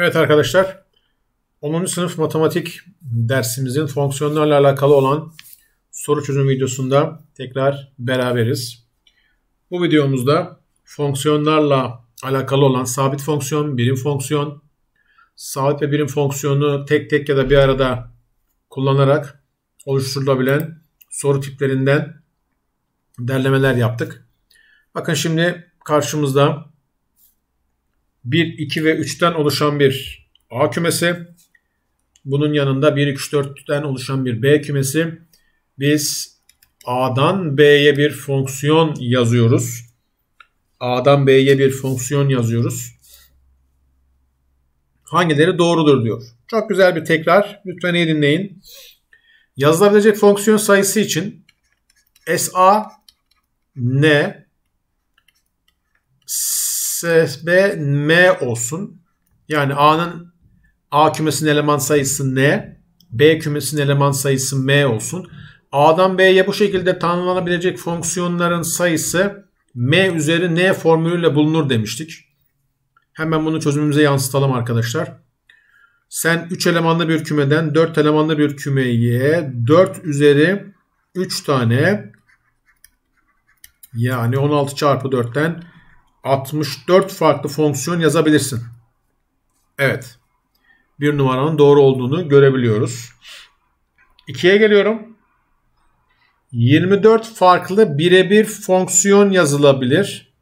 Evet arkadaşlar, 10. sınıf matematik dersimizin fonksiyonlarla alakalı olan soru çözüm videosunda tekrar beraberiz. Bu videomuzda fonksiyonlarla alakalı olan sabit fonksiyon, birim fonksiyon, sabit ve birim fonksiyonu tek tek ya da bir arada kullanarak oluşturulabilen soru tiplerinden derlemeler yaptık. Bakın şimdi karşımızda 1, 2 ve 3'ten oluşan bir A kümesi. Bunun yanında 1, 2, 3, 4'ten oluşan bir B kümesi. Biz A'dan B'ye bir fonksiyon yazıyoruz. A'dan B'ye bir fonksiyon yazıyoruz. Hangileri doğrudur diyor. Çok güzel bir tekrar. Lütfen iyi dinleyin. Yazılabilecek fonksiyon sayısı için SA ne? B M olsun. Yani A'nın A kümesinin eleman sayısı N, B kümesinin eleman sayısı M olsun. A'dan B'ye bu şekilde tanımlanabilecek fonksiyonların sayısı M üzeri N formülüyle bulunur demiştik. Hemen bunu çözümümüze yansıtalım arkadaşlar. Sen 3 elemanlı bir kümeden 4 elemanlı bir kümeye 4 üzeri 3 tane yani 16 çarpı 4'ten 64 farklı fonksiyon yazabilirsin. Evet. Bir numaranın doğru olduğunu görebiliyoruz. 2'ye geliyorum. 24 farklı birebir fonksiyon yazılabilir.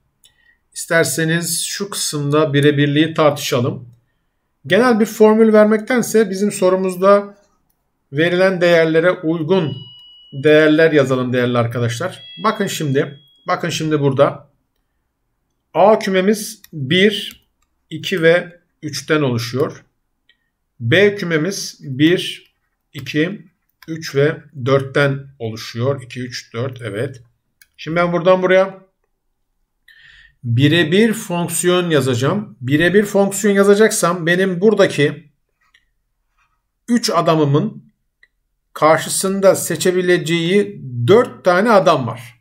İsterseniz şu kısımda birebirliği tartışalım. Genel bir formül vermektense bizim sorumuzda verilen değerlere uygun değerler yazalım değerli arkadaşlar. Bakın şimdi, bakın şimdi burada A kümemiz 1, 2 ve 3'ten oluşuyor. B kümemiz 1, 2, 3 ve 4'ten oluşuyor. 2, 3, 4 evet. Şimdi ben buradan buraya birebir fonksiyon yazacağım. Birebir fonksiyon yazacaksam benim buradaki 3 adamımın karşısında seçebileceği 4 tane adam var.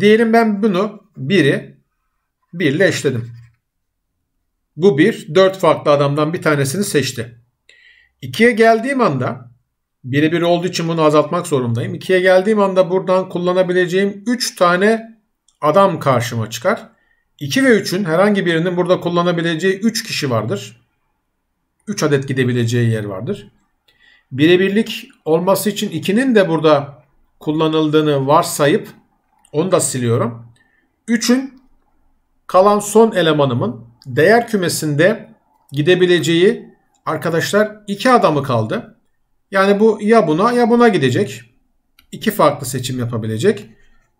Diyelim ben bunu 1'i 1 ile eşledim. Bu 1 4 farklı adamdan bir tanesini seçti. 2'ye geldiğim anda birebir olduğu için bunu azaltmak zorundayım. 2'ye geldiğim anda buradan kullanabileceğim 3 tane adam karşıma çıkar. 2 ve 3'ün herhangi birinin burada kullanabileceği 3 kişi vardır. 3 adet gidebileceği yer vardır. Birebirlik olması için 2'nin de burada kullanıldığını varsayıp onu da siliyorum. 3'ün kalan son elemanımın değer kümesinde gidebileceği arkadaşlar iki adamı kaldı. Yani bu ya buna ya buna gidecek. İki farklı seçim yapabilecek.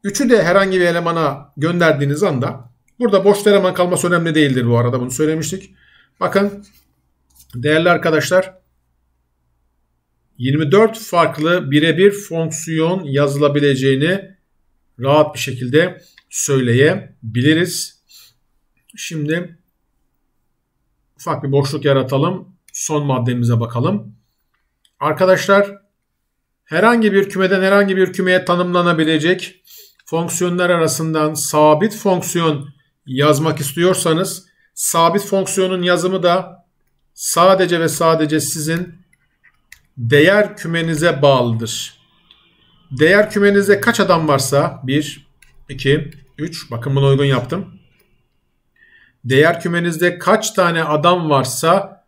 Üçü de herhangi bir elemana gönderdiğiniz anda burada boş eleman kalması önemli değildir bu arada bunu söylemiştik. Bakın değerli arkadaşlar 24 farklı birebir fonksiyon yazılabileceğini rahat bir şekilde söyleyebiliriz. Şimdi ufak bir boşluk yaratalım. Son maddemize bakalım. Arkadaşlar herhangi bir kümeden herhangi bir kümeye tanımlanabilecek fonksiyonlar arasından sabit fonksiyon yazmak istiyorsanız sabit fonksiyonun yazımı da sadece ve sadece sizin değer kümenize bağlıdır. Değer kümenizde kaç adam varsa 1, 2, 3 bakın bunu uygun yaptım değer kümenizde kaç tane adam varsa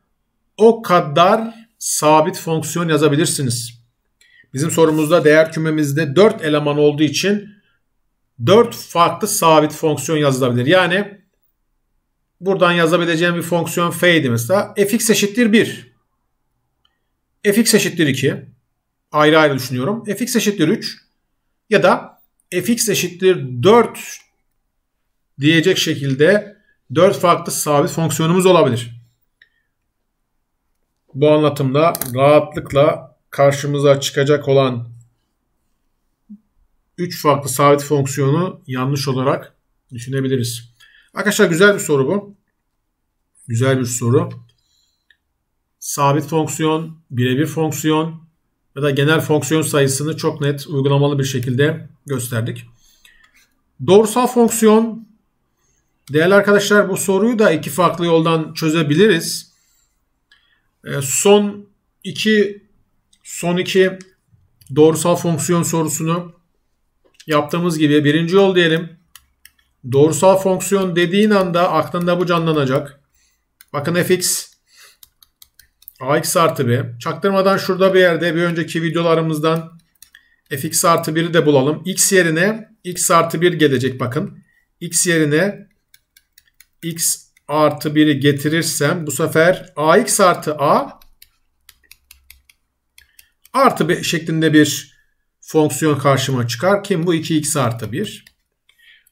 o kadar sabit fonksiyon yazabilirsiniz. Bizim sorumuzda değer kümemizde 4 eleman olduğu için 4 farklı sabit fonksiyon yazılabilir. Yani buradan yazabileceğim bir fonksiyon f'ydi mesela. fx eşittir 1. fx eşittir 2. Ayrı ayrı düşünüyorum. fx eşittir 3 ya da fx eşittir 4 diyecek şekilde 4 farklı sabit fonksiyonumuz olabilir. Bu anlatımda rahatlıkla karşımıza çıkacak olan 3 farklı sabit fonksiyonu yanlış olarak düşünebiliriz. Arkadaşlar güzel bir soru bu. Güzel bir soru. Sabit fonksiyon, birebir fonksiyon ya da genel fonksiyon sayısını çok net uygulamalı bir şekilde gösterdik. Doğrusal fonksiyon Değerli arkadaşlar bu soruyu da iki farklı yoldan çözebiliriz. Ee, son iki son iki doğrusal fonksiyon sorusunu yaptığımız gibi birinci yol diyelim. Doğrusal fonksiyon dediğin anda aklında bu canlanacak. Bakın fx ax artı b. Çaktırmadan şurada bir yerde bir önceki videolarımızdan fx artı 1'i de bulalım. x yerine x artı 1 gelecek bakın. x yerine x artı 1'i getirirsem bu sefer ax artı a artı 1 şeklinde bir fonksiyon karşıma çıkar. Kim bu? 2x artı 1.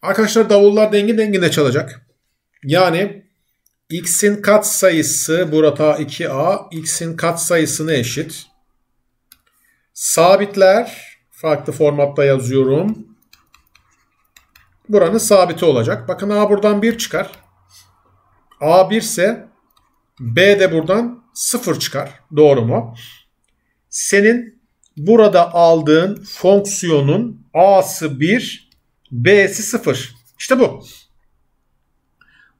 Arkadaşlar davullar dengi dengine çalacak. Yani x'in kat sayısı burada 2a x'in kat sayısını eşit. Sabitler farklı formatta yazıyorum. Buranın sabiti olacak. Bakın a buradan 1 çıkar. A 1 ise B de buradan 0 çıkar. Doğru mu? Senin burada aldığın fonksiyonun A'sı 1, B'si 0. İşte bu.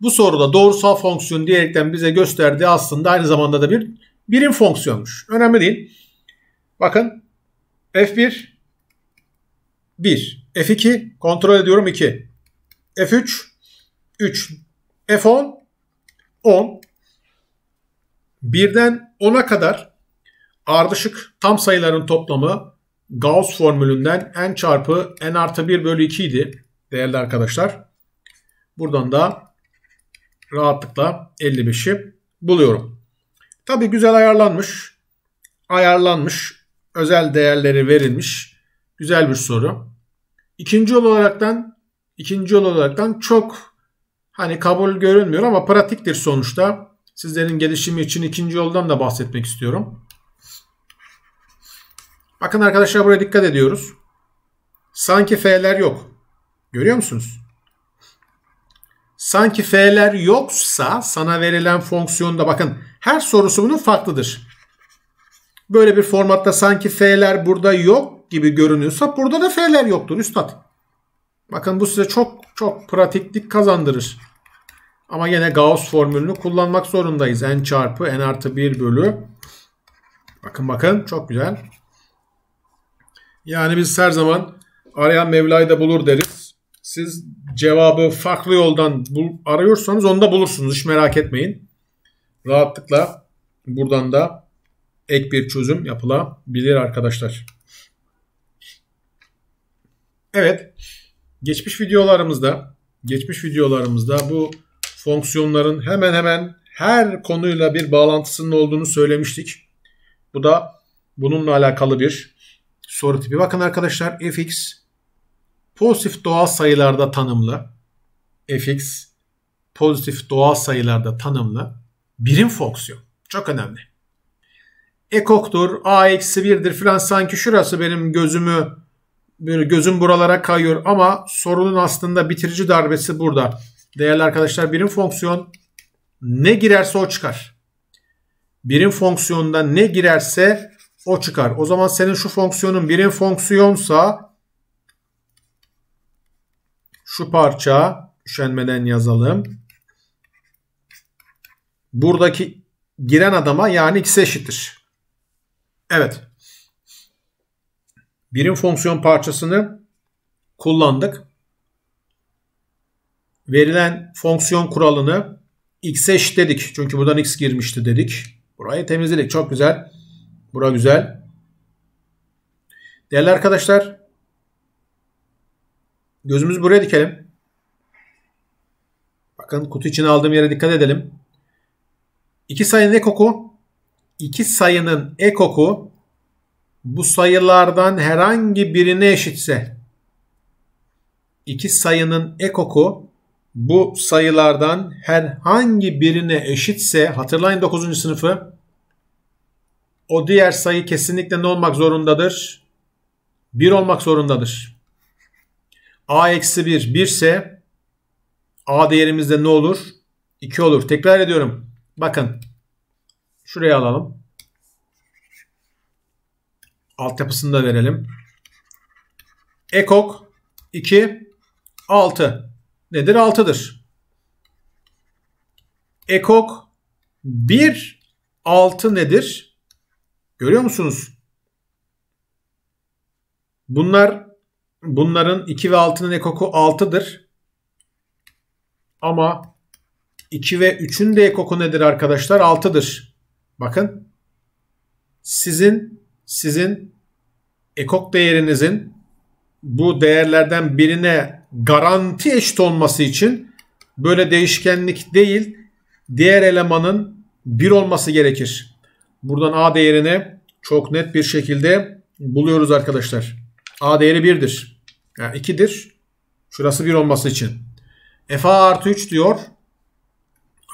Bu soruda doğrusal fonksiyon diyerekten bize gösterdiği aslında aynı zamanda da bir birim fonksiyonmuş. Önemli değil. Bakın F1 1. F2 kontrol ediyorum 2. F3 3. F10 10. Birden 10'a kadar ardışık tam sayıların toplamı Gauss formülünden n çarpı n artı 1 bölü 2 idi değerli arkadaşlar. Buradan da rahatlıkla 55'i buluyorum. Tabi güzel ayarlanmış. Ayarlanmış. Özel değerleri verilmiş. Güzel bir soru. İkinci yol olaraktan ikinci yol olaraktan çok hani kabul görünmüyor ama pratiktir sonuçta. Sizlerin gelişimi için ikinci yoldan da bahsetmek istiyorum. Bakın arkadaşlar buraya dikkat ediyoruz. Sanki F'ler yok. Görüyor musunuz? Sanki F'ler yoksa sana verilen fonksiyonda bakın her sorusu bunun farklıdır. Böyle bir formatta sanki F'ler burada yok gibi görünüyorsa burada da F'ler yoktur üstad. Bakın bu size çok çok pratiklik kazandırır. Ama yine Gauss formülünü kullanmak zorundayız. N çarpı N artı 1 bölü. Bakın bakın çok güzel. Yani biz her zaman arayan Mevla'yı da bulur deriz. Siz cevabı farklı yoldan bul arıyorsanız onu da bulursunuz. Hiç merak etmeyin. Rahatlıkla buradan da ek bir çözüm yapılabilir arkadaşlar. Evet. Geçmiş videolarımızda geçmiş videolarımızda bu fonksiyonların hemen hemen her konuyla bir bağlantısının olduğunu söylemiştik. Bu da bununla alakalı bir soru tipi. Bakın arkadaşlar fx pozitif doğal sayılarda tanımlı. fx pozitif doğal sayılarda tanımlı birim fonksiyon. Çok önemli. Ekoktur, a eksi 1'dir filan sanki şurası benim gözümü gözüm buralara kayıyor ama sorunun aslında bitirici darbesi burada. Değerli arkadaşlar birim fonksiyon ne girerse o çıkar. Birim fonksiyonda ne girerse o çıkar. O zaman senin şu fonksiyonun birim fonksiyonsa şu parça üşenmeden yazalım. Buradaki giren adama yani x'e eşittir. Evet. Birim fonksiyon parçasını kullandık verilen fonksiyon kuralını x'e eşit dedik. Çünkü buradan x girmişti dedik. Burayı temizledik. Çok güzel. Bura güzel. Değerli arkadaşlar gözümüzü buraya dikelim. Bakın kutu içine aldığım yere dikkat edelim. İki sayının ekoku iki sayının ekoku bu sayılardan herhangi birine eşitse iki sayının ekoku bu sayılardan herhangi birine eşitse hatırlayın 9. sınıfı o diğer sayı kesinlikle ne olmak zorundadır? 1 olmak zorundadır. A eksi 1 1 ise A değerimizde ne olur? 2 olur. Tekrar ediyorum. Bakın. Şuraya alalım. Altyapısını da verelim. Ekok 2 6 nedir? 6'dır. Ekok 1 6 nedir? Görüyor musunuz? Bunlar bunların 2 ve 6'nın ekoku 6'dır. Ama 2 ve 3'ün de ekoku nedir arkadaşlar? 6'dır. Bakın. Sizin sizin ekok değerinizin bu değerlerden birine garanti eşit olması için böyle değişkenlik değil diğer elemanın 1 olması gerekir. Buradan A değerini çok net bir şekilde buluyoruz arkadaşlar. A değeri 1'dir. Yani 2'dir. Şurası 1 olması için. F A artı 3 diyor.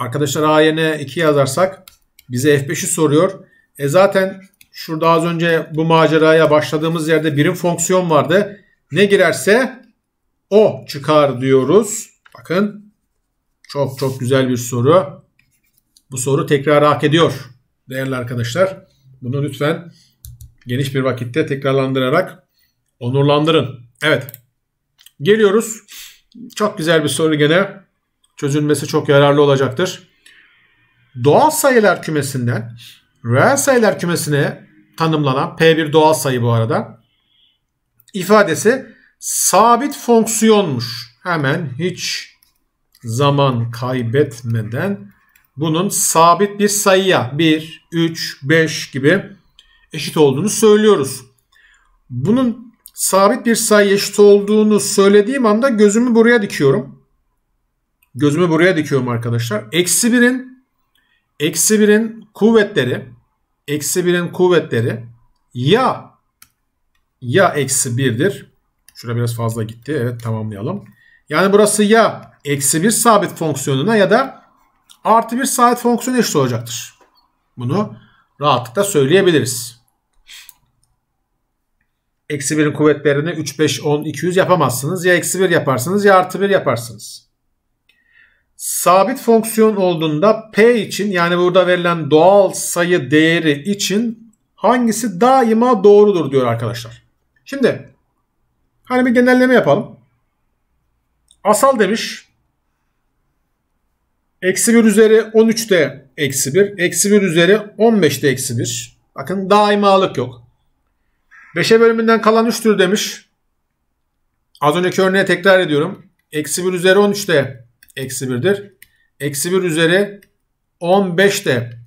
Arkadaşlar A yerine 2 yazarsak bize F5'i soruyor. E zaten şurada az önce bu maceraya başladığımız yerde birim fonksiyon vardı. Ne girerse o çıkar diyoruz. Bakın çok çok güzel bir soru. Bu soru tekrar hak ediyor değerli arkadaşlar. Bunu lütfen geniş bir vakitte tekrarlandırarak onurlandırın. Evet. Geliyoruz. Çok güzel bir soru gene. Çözülmesi çok yararlı olacaktır. Doğal sayılar kümesinden reel sayılar kümesine tanımlanan P1 doğal sayı bu arada ifadesi sabit fonksiyonmuş. Hemen hiç zaman kaybetmeden bunun sabit bir sayıya 1, 3, 5 gibi eşit olduğunu söylüyoruz. Bunun sabit bir sayı eşit olduğunu söylediğim anda gözümü buraya dikiyorum. Gözümü buraya dikiyorum arkadaşlar. Eksi 1'in eksi 1'in kuvvetleri eksi 1'in kuvvetleri ya ya eksi 1'dir Şura biraz fazla gitti. Evet tamamlayalım. Yani burası ya eksi bir sabit fonksiyonuna ya da artı bir sabit fonksiyona eşit olacaktır. Bunu rahatlıkla söyleyebiliriz. Eksi birin kuvvetlerini 3, 5, 10, 200 yapamazsınız. Ya eksi bir yaparsınız ya artı bir yaparsınız. Sabit fonksiyon olduğunda p için yani burada verilen doğal sayı değeri için hangisi daima doğrudur diyor arkadaşlar. Şimdi Hani bir genelleme yapalım. Asal demiş. Eksi 1 üzeri 13'te eksi 1. Eksi 1 üzeri 15'te eksi 1. Bakın daimalık yok. 5'e bölümünden kalan 3'tür demiş. Az önceki örneğe tekrar ediyorum. Eksi 1 üzeri 13'te eksi 1'dir. Eksi 1 üzeri 15'te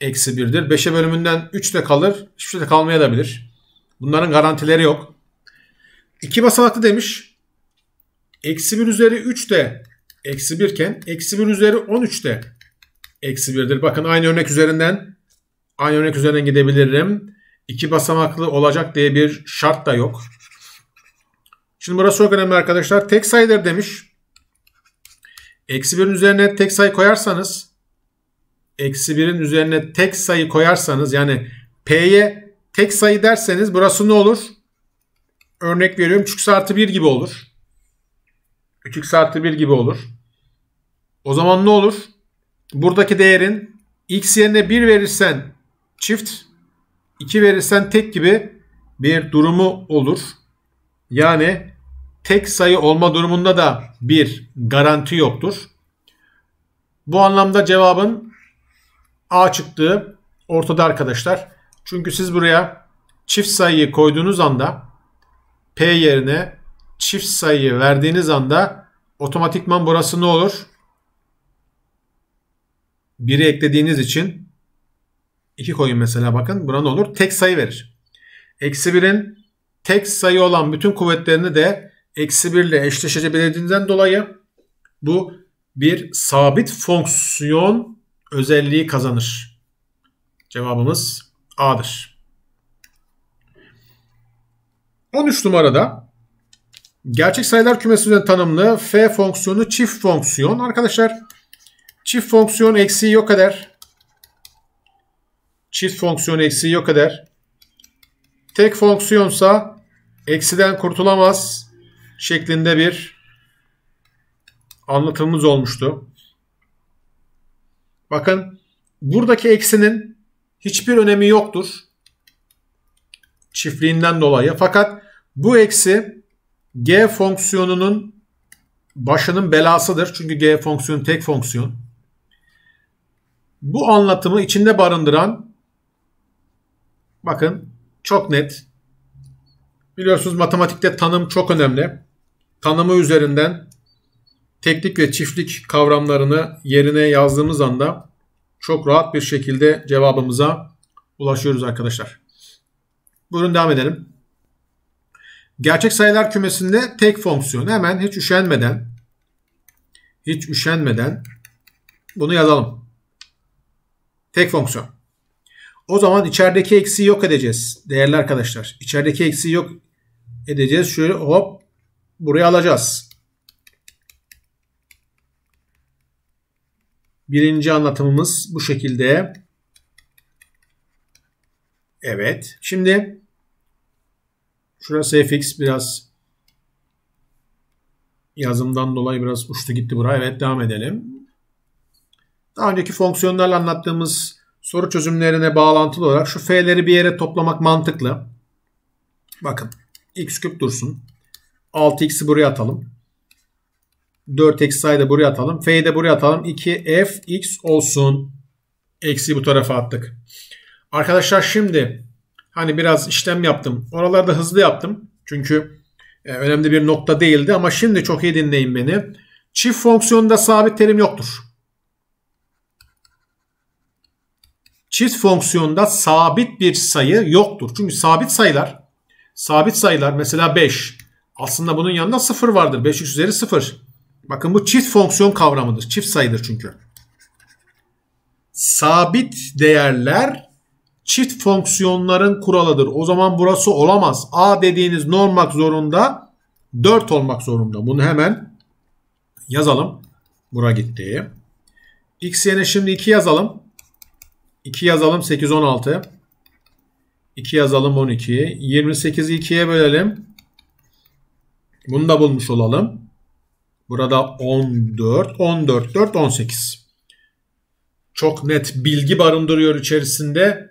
eksi 1'dir. 5'e bölümünden 3 de kalır. Hiçbir şey de kalmayabilir. Bunların garantileri yok. 2 basamaklı demiş. Eksi 1 üzeri 3 de eksi 1 iken eksi 1 üzeri 13 de eksi 1'dir. Bakın aynı örnek üzerinden aynı örnek üzerinden gidebilirim. 2 basamaklı olacak diye bir şart da yok. Şimdi burası çok önemli arkadaşlar. Tek sayıdır demiş. Eksi 1'in üzerine tek sayı koyarsanız eksi 1'in üzerine tek sayı koyarsanız yani P'ye tek sayı derseniz burası ne olur? örnek veriyorum 3x artı 1 gibi olur. 3x artı 1 gibi olur. O zaman ne olur? Buradaki değerin x yerine 1 verirsen çift, 2 verirsen tek gibi bir durumu olur. Yani tek sayı olma durumunda da bir garanti yoktur. Bu anlamda cevabın A çıktığı ortada arkadaşlar. Çünkü siz buraya çift sayıyı koyduğunuz anda P yerine çift sayıyı verdiğiniz anda otomatikman burası ne olur? 1'i eklediğiniz için 2 koyun mesela bakın buna ne olur? Tek sayı verir. Eksi 1'in tek sayı olan bütün kuvvetlerini de eksi 1 ile eşleşebildiğinden dolayı bu bir sabit fonksiyon özelliği kazanır. Cevabımız A'dır. 13 numarada gerçek sayılar kümesi tanımlı f fonksiyonu çift fonksiyon. Arkadaşlar çift fonksiyon eksiği yok eder. Çift fonksiyon eksiği yok eder. Tek fonksiyonsa eksiden kurtulamaz şeklinde bir anlatımımız olmuştu. Bakın buradaki eksinin hiçbir önemi yoktur çiftliğinden dolayı. Fakat bu eksi g fonksiyonunun başının belasıdır. Çünkü g fonksiyonu tek fonksiyon. Bu anlatımı içinde barındıran bakın çok net. Biliyorsunuz matematikte tanım çok önemli. Tanımı üzerinden teklik ve çiftlik kavramlarını yerine yazdığımız anda çok rahat bir şekilde cevabımıza ulaşıyoruz arkadaşlar. Buyurun devam edelim. Gerçek sayılar kümesinde tek fonksiyon. Hemen hiç üşenmeden hiç üşenmeden bunu yazalım. Tek fonksiyon. O zaman içerideki eksiği yok edeceğiz. Değerli arkadaşlar. İçerideki eksiği yok edeceğiz. Şöyle hop buraya alacağız. Birinci anlatımımız bu şekilde. Evet. Şimdi şurası fx biraz yazımdan dolayı biraz uçtu gitti buraya. Evet devam edelim. Daha önceki fonksiyonlarla anlattığımız soru çözümlerine bağlantılı olarak şu f'leri bir yere toplamak mantıklı. Bakın x küp dursun. 6x'i buraya atalım. 4x'i da buraya atalım. F'yi de buraya atalım. 2 f x olsun. Eksi bu tarafa attık. Arkadaşlar şimdi hani biraz işlem yaptım. Oralarda hızlı yaptım. Çünkü e, önemli bir nokta değildi ama şimdi çok iyi dinleyin beni. Çift fonksiyonda sabit terim yoktur. Çift fonksiyonda sabit bir sayı yoktur. Çünkü sabit sayılar sabit sayılar mesela 5 aslında bunun yanında 0 vardır. 5 3 üzeri 0. Bakın bu çift fonksiyon kavramıdır. Çift sayıdır çünkü. Sabit değerler çift fonksiyonların kuralıdır. O zaman burası olamaz. A dediğiniz ne olmak zorunda? 4 olmak zorunda. Bunu hemen yazalım. Bura gitti. X yerine şimdi 2 yazalım. 2 yazalım 8 16. 2 yazalım 12. 28'i 2'ye bölelim. Bunu da bulmuş olalım. Burada 14, 14, 4, 18. Çok net bilgi barındırıyor içerisinde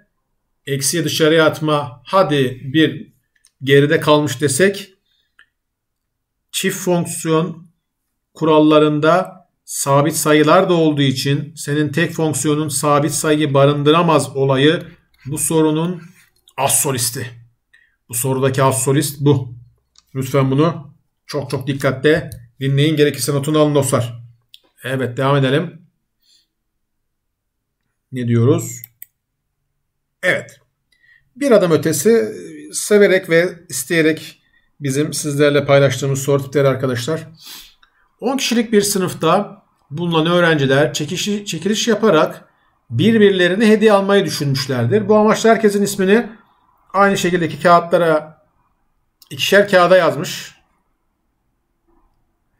eksiye dışarıya atma hadi bir geride kalmış desek çift fonksiyon kurallarında sabit sayılar da olduğu için senin tek fonksiyonun sabit sayıyı barındıramaz olayı bu sorunun assolisti. Bu sorudaki assolist bu. Lütfen bunu çok çok dikkatle dinleyin. Gerekirse notunu alın dostlar. Evet devam edelim. Ne diyoruz? Evet. Bir adım ötesi severek ve isteyerek bizim sizlerle paylaştığımız soru tipleri arkadaşlar. 10 kişilik bir sınıfta bulunan öğrenciler çekişi, çekiliş yaparak birbirlerini hediye almayı düşünmüşlerdir. Bu amaçla herkesin ismini aynı şekildeki kağıtlara ikişer kağıda yazmış.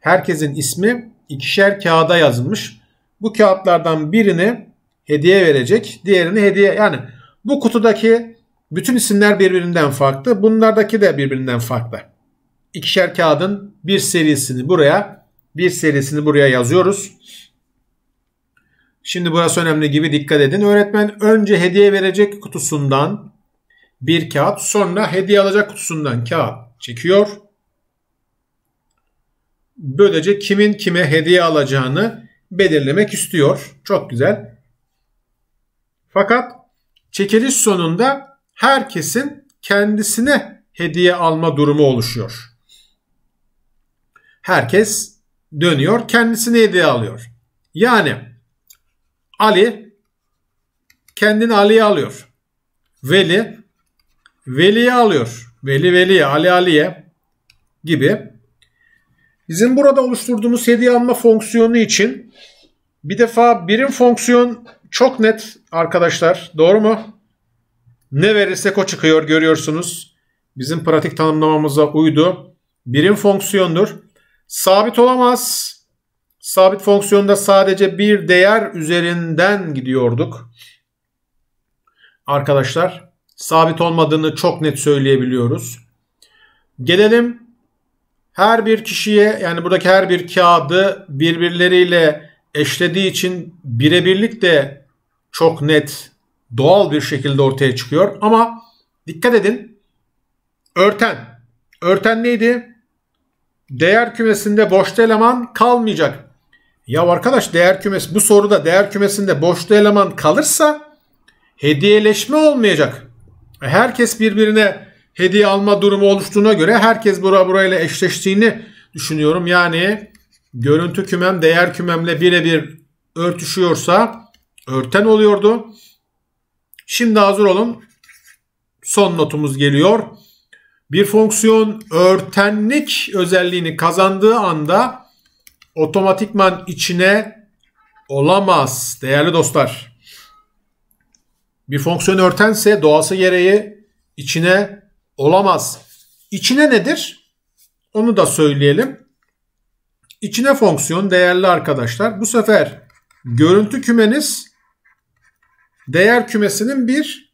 Herkesin ismi ikişer kağıda yazılmış. Bu kağıtlardan birini hediye verecek, diğerini hediye yani bu kutudaki bütün isimler birbirinden farklı. Bunlardaki de birbirinden farklı. İkişer kağıdın bir serisini buraya, bir serisini buraya yazıyoruz. Şimdi burası önemli gibi dikkat edin. Öğretmen önce hediye verecek kutusundan bir kağıt, sonra hediye alacak kutusundan kağıt çekiyor. Böylece kimin kime hediye alacağını belirlemek istiyor. Çok güzel. Fakat çekiliş sonunda herkesin kendisine hediye alma durumu oluşuyor. Herkes dönüyor kendisine hediye alıyor. Yani Ali kendini Ali'ye alıyor. Veli Veli'ye alıyor. Veli Veli'ye, Ali Ali'ye gibi. Bizim burada oluşturduğumuz hediye alma fonksiyonu için bir defa birim fonksiyon çok net arkadaşlar doğru mu? Ne verirsek o çıkıyor görüyorsunuz. Bizim pratik tanımlamamıza uydu. Birim fonksiyondur. Sabit olamaz. Sabit fonksiyonda sadece bir değer üzerinden gidiyorduk. Arkadaşlar sabit olmadığını çok net söyleyebiliyoruz. Gelelim her bir kişiye yani buradaki her bir kağıdı birbirleriyle eşlediği için birebirlik de çok net, doğal bir şekilde ortaya çıkıyor. Ama dikkat edin. Örten. Örten neydi? Değer kümesinde boşta eleman kalmayacak. Ya arkadaş değer kümesi bu soruda değer kümesinde boşta eleman kalırsa hediyeleşme olmayacak. Herkes birbirine hediye alma durumu oluştuğuna göre herkes bura burayla eşleştiğini düşünüyorum. Yani görüntü kümem değer kümemle birebir örtüşüyorsa örten oluyordu. Şimdi hazır olun. Son notumuz geliyor. Bir fonksiyon örtenlik özelliğini kazandığı anda otomatikman içine olamaz değerli dostlar. Bir fonksiyon örtense doğası gereği içine olamaz. İçine nedir? Onu da söyleyelim. İçine fonksiyon değerli arkadaşlar. Bu sefer görüntü kümeniz değer kümesinin bir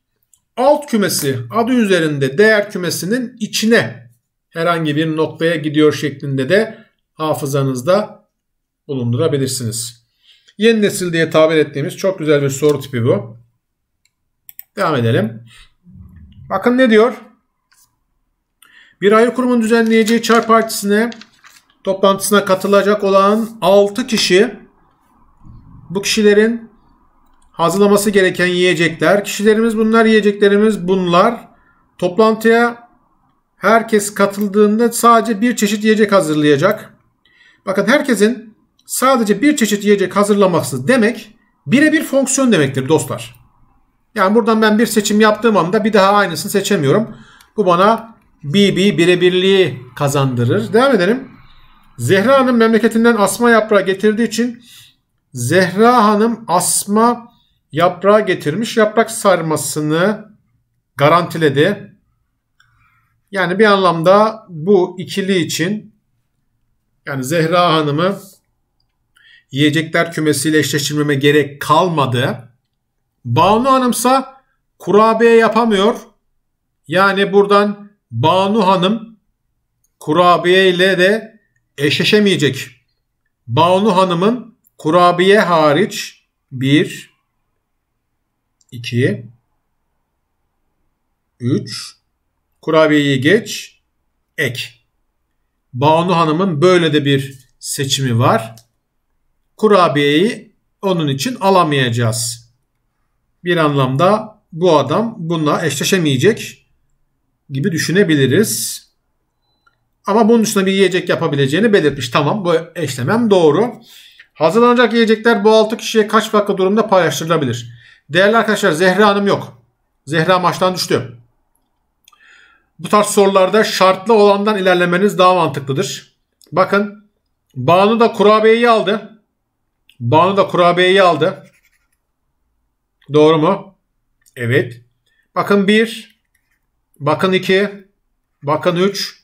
alt kümesi adı üzerinde değer kümesinin içine herhangi bir noktaya gidiyor şeklinde de hafızanızda bulundurabilirsiniz. Yeni nesil diye tabir ettiğimiz çok güzel bir soru tipi bu. Devam edelim. Bakın ne diyor? Bir ayı kurumun düzenleyeceği çay partisine toplantısına katılacak olan 6 kişi bu kişilerin hazırlaması gereken yiyecekler. Kişilerimiz bunlar, yiyeceklerimiz bunlar. Toplantıya herkes katıldığında sadece bir çeşit yiyecek hazırlayacak. Bakın herkesin sadece bir çeşit yiyecek hazırlaması demek birebir fonksiyon demektir dostlar. Yani buradan ben bir seçim yaptığım anda bir daha aynısını seçemiyorum. Bu bana BB birebirliği kazandırır. Devam edelim. Zehra Hanım memleketinden asma yaprağı getirdiği için Zehra Hanım asma yaprağı getirmiş. Yaprak sarmasını garantiledi. Yani bir anlamda bu ikili için yani Zehra Hanım'ı yiyecekler kümesiyle eşleştirmeme gerek kalmadı. Banu Hanımsa kurabiye yapamıyor. Yani buradan Banu Hanım kurabiye ile de eşleşemeyecek. Banu Hanım'ın kurabiye hariç bir 2 3 Kurabiyeyi geç. Ek. Banu Hanım'ın böyle de bir seçimi var. Kurabiyeyi onun için alamayacağız. Bir anlamda bu adam bununla eşleşemeyecek gibi düşünebiliriz. Ama bunun dışında bir yiyecek yapabileceğini belirtmiş. Tamam bu eşlemem doğru. Hazırlanacak yiyecekler bu 6 kişiye kaç farklı durumda paylaştırılabilir? Değerli arkadaşlar Zehra Hanım yok. Zehra maçtan düştü. Bu tarz sorularda şartlı olandan ilerlemeniz daha mantıklıdır. Bakın Banu da kurabiyeyi aldı. Banu da kurabiyeyi aldı. Doğru mu? Evet. Bakın 1. Bakın 2. Bakın 3.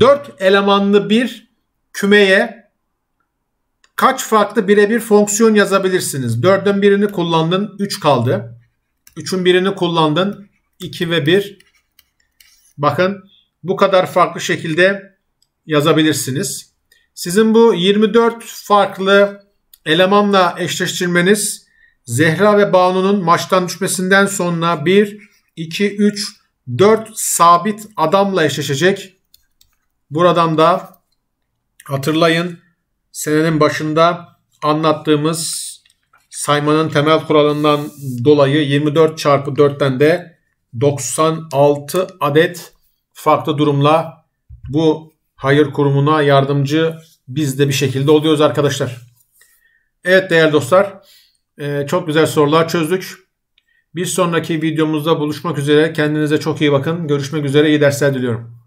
4 elemanlı bir kümeye Kaç farklı birebir fonksiyon yazabilirsiniz? 4'ün birini kullandın 3 kaldı. 3'ün birini kullandın 2 ve 1. Bakın bu kadar farklı şekilde yazabilirsiniz. Sizin bu 24 farklı elemanla eşleştirmeniz Zehra ve Banu'nun maçtan düşmesinden sonra 1, 2, 3, 4 sabit adamla eşleşecek. Buradan da hatırlayın senenin başında anlattığımız saymanın temel kuralından dolayı 24 çarpı 4'ten de 96 adet farklı durumla bu hayır kurumuna yardımcı biz de bir şekilde oluyoruz arkadaşlar. Evet değerli dostlar e, çok güzel sorular çözdük. Bir sonraki videomuzda buluşmak üzere. Kendinize çok iyi bakın. Görüşmek üzere. İyi dersler diliyorum.